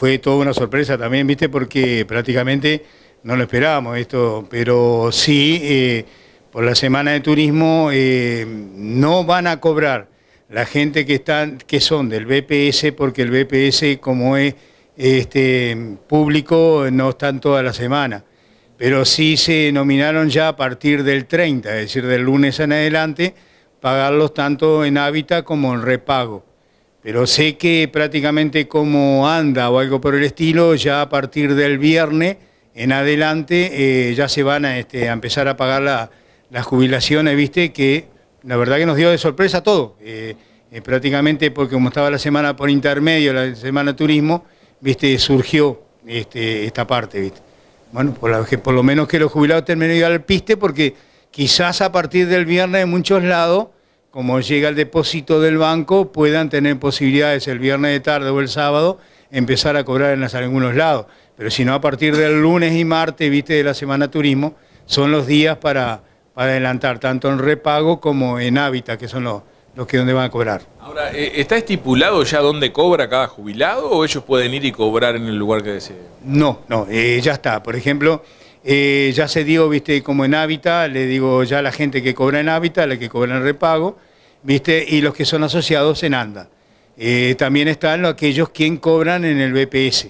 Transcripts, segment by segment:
Fue toda una sorpresa también, viste, porque prácticamente no lo esperábamos esto, pero sí, eh, por la semana de turismo eh, no van a cobrar la gente que, que son del BPS, porque el BPS como es este, público no están toda la semana, pero sí se nominaron ya a partir del 30, es decir, del lunes en adelante, pagarlos tanto en hábitat como en repago pero sé que prácticamente como anda o algo por el estilo, ya a partir del viernes en adelante eh, ya se van a, este, empezar a pagar las jubilaciones, viste, que la verdad que nos dio de sorpresa todo, eh, eh, prácticamente porque como estaba la semana por intermedio, la semana turismo, viste, surgió este, esta parte, Bueno, por, por lo menos que los jubilados terminen de ir al piste, porque quizás a partir del viernes en muchos lados como llega el depósito del banco, puedan tener posibilidades el viernes de tarde o el sábado empezar a cobrar en algunos lados. Pero si no, a partir del lunes y martes, viste, de la semana turismo, son los días para, para adelantar, tanto en repago como en hábitat, que son los, los que donde van a cobrar. Ahora, eh, ¿está estipulado ya dónde cobra cada jubilado o ellos pueden ir y cobrar en el lugar que deseen? No, no, eh, ya está. Por ejemplo, eh, ya se dio, viste, como en hábitat, le digo ya a la gente que cobra en hábitat, la que cobra en repago, viste, y los que son asociados en ANDA. Eh, también están aquellos quien cobran en el BPS.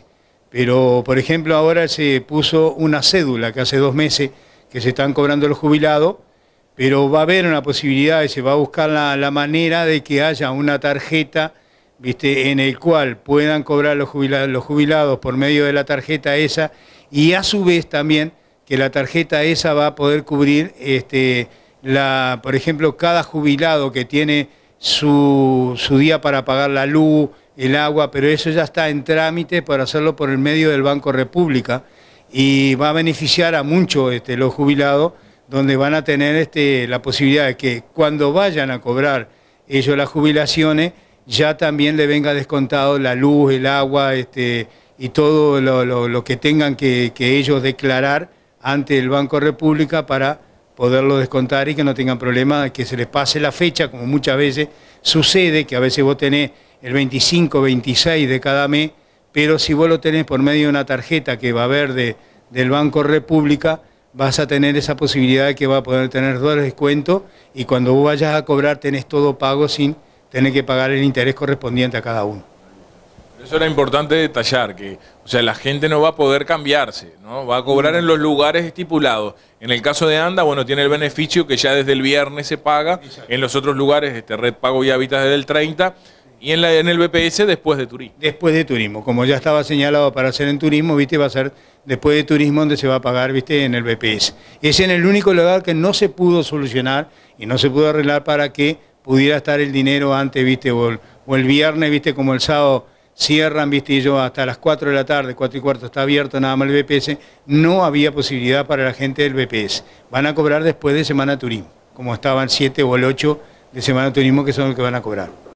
Pero, por ejemplo, ahora se puso una cédula que hace dos meses que se están cobrando los jubilados, pero va a haber una posibilidad y se va a buscar la, manera de que haya una tarjeta ¿viste? en el cual puedan cobrar los jubilados, los jubilados por medio de la tarjeta esa y a su vez también que la tarjeta esa va a poder cubrir, este, la, por ejemplo, cada jubilado que tiene su, día para pagar la luz, el agua, pero eso ya está en trámite para hacerlo por el medio del Banco República y va a beneficiar a muchos este, los jubilados, donde van a tener este, la posibilidad de que cuando vayan a cobrar ellos las jubilaciones, ya también le venga descontado la luz, el agua este, y todo lo, que tengan que, que ellos declarar ante el Banco República para poderlo descontar y que no tengan problema, que se les pase la fecha, como muchas veces sucede, que a veces vos tenés el 25, 26 de cada mes, pero si vos lo tenés por medio de una tarjeta que va a haber del Banco República, vas a tener esa posibilidad de que va a poder tener dos descuentos y cuando vos vayas a cobrar tenés todo pago sin tener que pagar el interés correspondiente a cada uno. Eso era importante detallar, que o sea, la gente no va a poder cambiarse, ¿no? va a cobrar en los lugares estipulados. En el caso de ANDA, bueno, tiene el beneficio que ya desde el viernes se paga, en los otros lugares, este Red Pago y Hábitat desde el 30, y en, la, en el BPS después de turismo. Después de turismo, como ya estaba señalado para hacer en turismo, viste, va a ser después de turismo donde se va a pagar, viste, en el BPS. Es en el único lugar que no se pudo solucionar y no se pudo arreglar para que pudiera estar el dinero antes, viste, o el, o el viernes, viste, como el sábado cierran, Vistillo hasta las 4 de la tarde, 4 y cuarto está abierto nada más el BPS, no había posibilidad para la gente del BPS. Van a cobrar después de Semana Turismo, como estaban 7 o el 8 de Semana Turismo, que son los que van a cobrar.